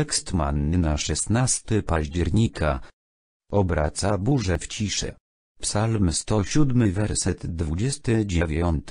Tekst manny na 16 października. Obraca burzę w ciszy. Psalm 107 werset 29.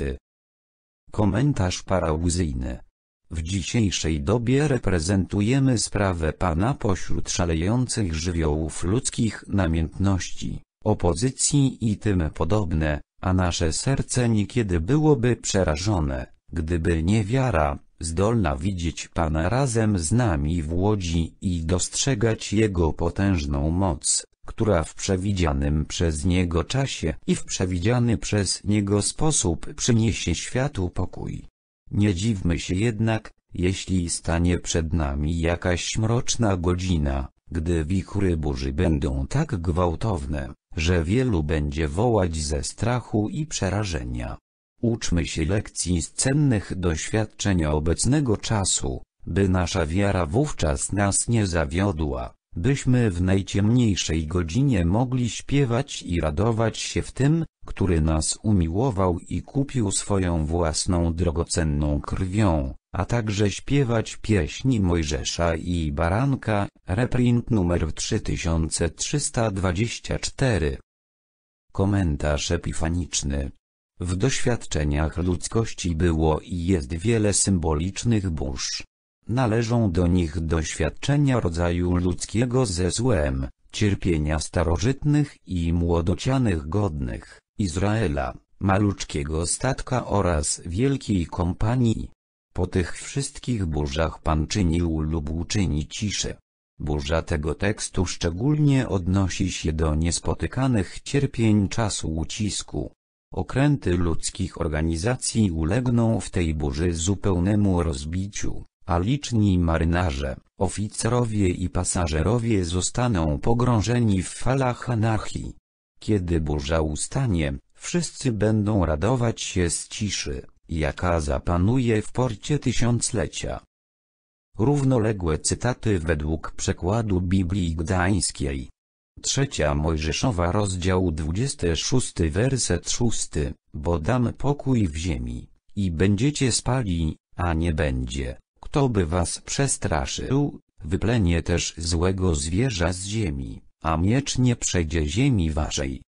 Komentarz parauzyjny. W dzisiejszej dobie reprezentujemy sprawę Pana pośród szalejących żywiołów ludzkich namiętności, opozycji i tym podobne, a nasze serce niekiedy byłoby przerażone, gdyby nie wiara, zdolna widzieć Pana razem z nami w Łodzi i dostrzegać Jego potężną moc, która w przewidzianym przez Niego czasie i w przewidziany przez Niego sposób przyniesie światu pokój. Nie dziwmy się jednak, jeśli stanie przed nami jakaś mroczna godzina, gdy wichry burzy będą tak gwałtowne, że wielu będzie wołać ze strachu i przerażenia. Uczmy się lekcji z cennych doświadczeń obecnego czasu, by nasza wiara wówczas nas nie zawiodła, byśmy w najciemniejszej godzinie mogli śpiewać i radować się w tym, który nas umiłował i kupił swoją własną drogocenną krwią, a także śpiewać pieśni Mojżesza i Baranka, reprint numer 3324. Komentarz epifaniczny w doświadczeniach ludzkości było i jest wiele symbolicznych burz. Należą do nich doświadczenia rodzaju ludzkiego ze złem, cierpienia starożytnych i młodocianych godnych, Izraela, maluczkiego statka oraz wielkiej kompanii. Po tych wszystkich burzach Pan czynił lub uczyni ciszę. Burza tego tekstu szczególnie odnosi się do niespotykanych cierpień czasu ucisku. Okręty ludzkich organizacji ulegną w tej burzy zupełnemu rozbiciu, a liczni marynarze, oficerowie i pasażerowie zostaną pogrążeni w falach anarchii. Kiedy burza ustanie, wszyscy będą radować się z ciszy, jaka zapanuje w porcie tysiąclecia. Równoległe cytaty według przekładu Biblii Gdańskiej Trzecia Mojżeszowa rozdział 26 werset 6, bo dam pokój w ziemi, i będziecie spali, a nie będzie, kto by was przestraszył, wyplenie też złego zwierza z ziemi, a miecz nie przejdzie ziemi waszej.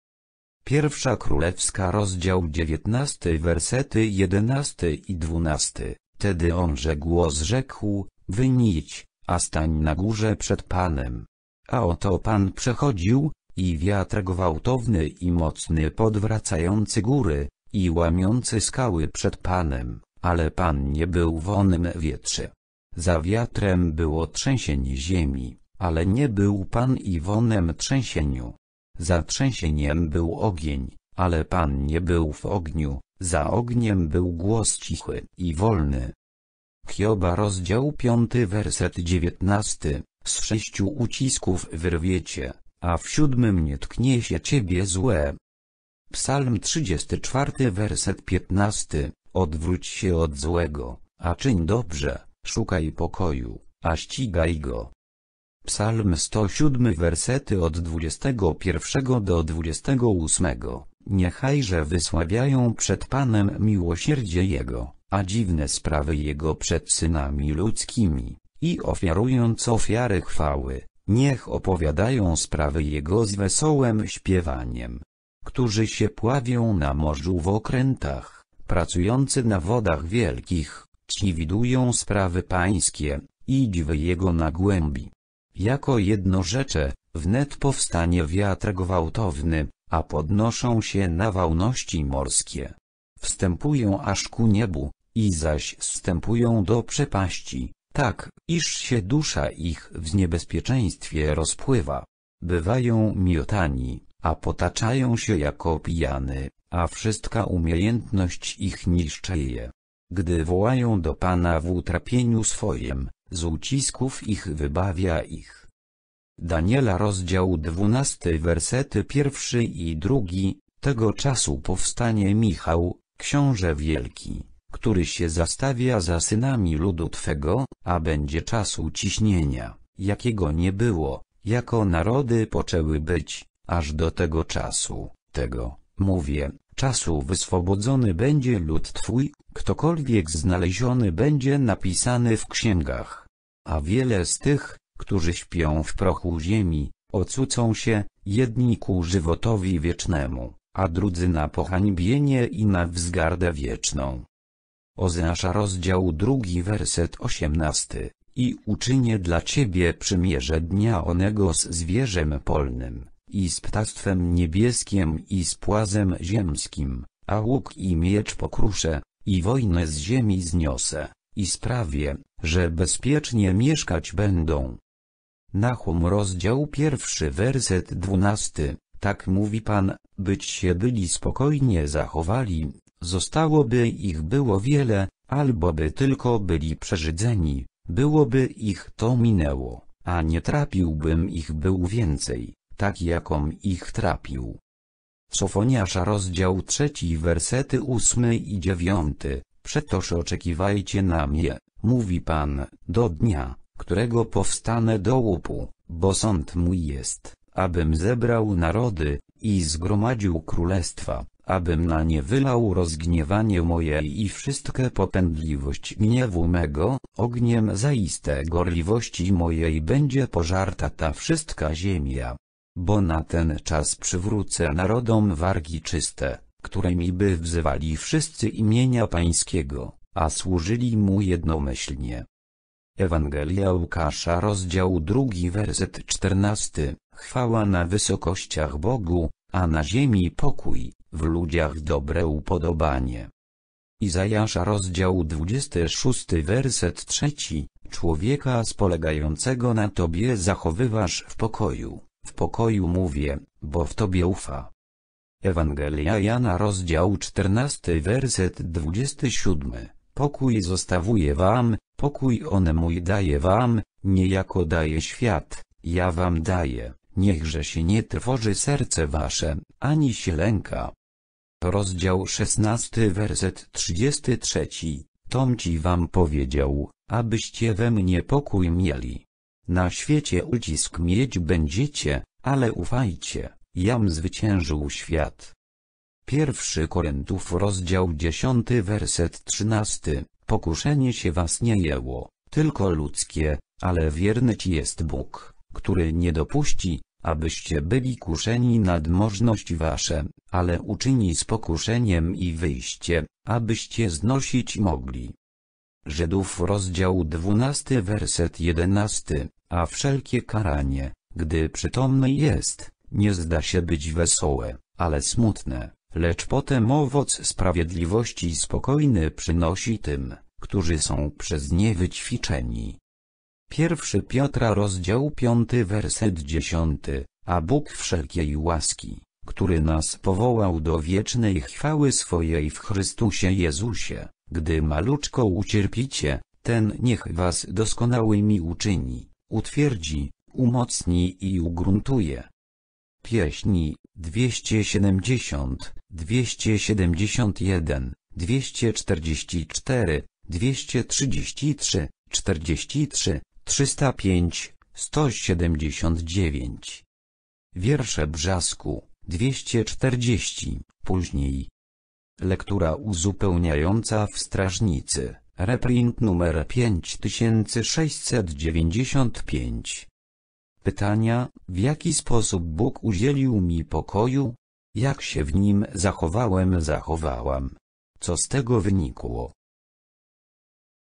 Pierwsza Królewska rozdział 19 wersety 11 i 12, tedy onże głos rzekł, wynić, a stań na górze przed Panem, a oto pan przechodził, i wiatr gwałtowny i mocny podwracający góry, i łamiący skały przed panem, ale pan nie był w onym wietrze. Za wiatrem było trzęsienie ziemi, ale nie był pan i w onem trzęsieniu. Za trzęsieniem był ogień, ale pan nie był w ogniu, za ogniem był głos cichy i wolny. Hioba rozdział 5 werset 19 z sześciu ucisków wyrwiecie, a w siódmym nie tknie się ciebie złe. Psalm 34 werset 15 Odwróć się od złego, a czyń dobrze, szukaj pokoju, a ścigaj go. Psalm 107 wersety od 21 do 28 Niechajże wysławiają przed Panem miłosierdzie Jego, a dziwne sprawy Jego przed synami ludzkimi i ofiarując ofiary chwały, niech opowiadają sprawy Jego z wesołym śpiewaniem. Którzy się pławią na morzu w okrętach, pracujący na wodach wielkich, ci widują sprawy pańskie, i dziwy Jego na głębi. Jako jedno rzecze, wnet powstanie wiatr gwałtowny, a podnoszą się nawałności morskie. Wstępują aż ku niebu, i zaś wstępują do przepaści tak, iż się dusza ich w niebezpieczeństwie rozpływa. Bywają miotani, a potaczają się jako pijany, a wszystka umiejętność ich niszczeje. Gdy wołają do Pana w utrapieniu swojem, z ucisków ich wybawia ich. Daniela rozdział 12 wersety pierwszy i drugi, tego czasu powstanie Michał, książę wielki który się zastawia za synami ludu Twego, a będzie czas uciśnienia, jakiego nie było, jako narody poczęły być, aż do tego czasu, tego, mówię, czasu wyswobodzony będzie lud Twój, ktokolwiek znaleziony będzie napisany w księgach. A wiele z tych, którzy śpią w prochu ziemi, ocucą się, jedni ku żywotowi wiecznemu, a drudzy na pohańbienie i na wzgardę wieczną. Ozeasza rozdział drugi werset osiemnasty. I uczynię dla ciebie przymierze dnia onego z zwierzem polnym, i z ptactwem niebieskim i z płazem ziemskim, a łuk i miecz pokruszę, i wojnę z ziemi zniosę, i sprawię, że bezpiecznie mieszkać będą. Nahum rozdział pierwszy werset dwunasty, tak mówi Pan, być się byli spokojnie zachowali, Zostałoby ich było wiele, albo by tylko byli przeżydzeni, byłoby ich to minęło, a nie trapiłbym ich był więcej, tak jakom ich trapił. Sofoniasza rozdział trzeci wersety ósmy i dziewiąty, przetoż oczekiwajcie na mnie, mówi Pan, do dnia, którego powstanę do łupu, bo sąd mój jest, abym zebrał narody, i zgromadził królestwa, abym na nie wylał rozgniewanie moje i wszystkie popędliwość gniewu mego, ogniem zaiste gorliwości mojej będzie pożarta ta wszystka ziemia. Bo na ten czas przywrócę narodom wargi czyste, którymi by wzywali wszyscy imienia Pańskiego, a służyli Mu jednomyślnie. Ewangelia Łukasza rozdział 2 werset 14 Chwała na wysokościach Bogu, a na ziemi pokój, w ludziach dobre upodobanie. Izajasza rozdział 26 werset 3, człowieka spolegającego na Tobie zachowywasz w pokoju, w pokoju mówię, bo w Tobie ufa. Ewangelia Jana rozdział 14 werset 27, pokój zostawuję Wam, pokój on mój daje Wam, nie jako daje świat, ja Wam daję niechże się nie trwoży serce wasze, ani się lęka. Rozdział 16 werset 33. Tom ci wam powiedział, abyście we mnie pokój mieli. Na świecie ucisk mieć będziecie, ale ufajcie, jam zwyciężył świat. Pierwszy Korintów rozdział 10 werset 13. Pokuszenie się was nie jęło, tylko ludzkie, ale wierny ci jest Bóg, który nie dopuści, abyście byli kuszeni nad możności wasze, ale uczyni z pokuszeniem i wyjście, abyście znosić mogli. Żydów rozdział 12 werset 11, a wszelkie karanie, gdy przytomny jest, nie zda się być wesołe, ale smutne, lecz potem owoc sprawiedliwości spokojny przynosi tym, którzy są przez nie wyćwiczeni. 1 Piotra rozdział 5 werset 10, a Bóg wszelkiej łaski, który nas powołał do wiecznej chwały swojej w Chrystusie Jezusie, gdy maluczko ucierpicie, ten niech was doskonałymi uczyni, utwierdzi, umocni i ugruntuje. Pieśni 270, 271, 244, 233, 43, 305, 179. Wiersze Brzasku, 240, później. Lektura uzupełniająca w Strażnicy, reprint numer 5695. Pytania, w jaki sposób Bóg udzielił mi pokoju? Jak się w nim zachowałem zachowałam? Co z tego wynikło?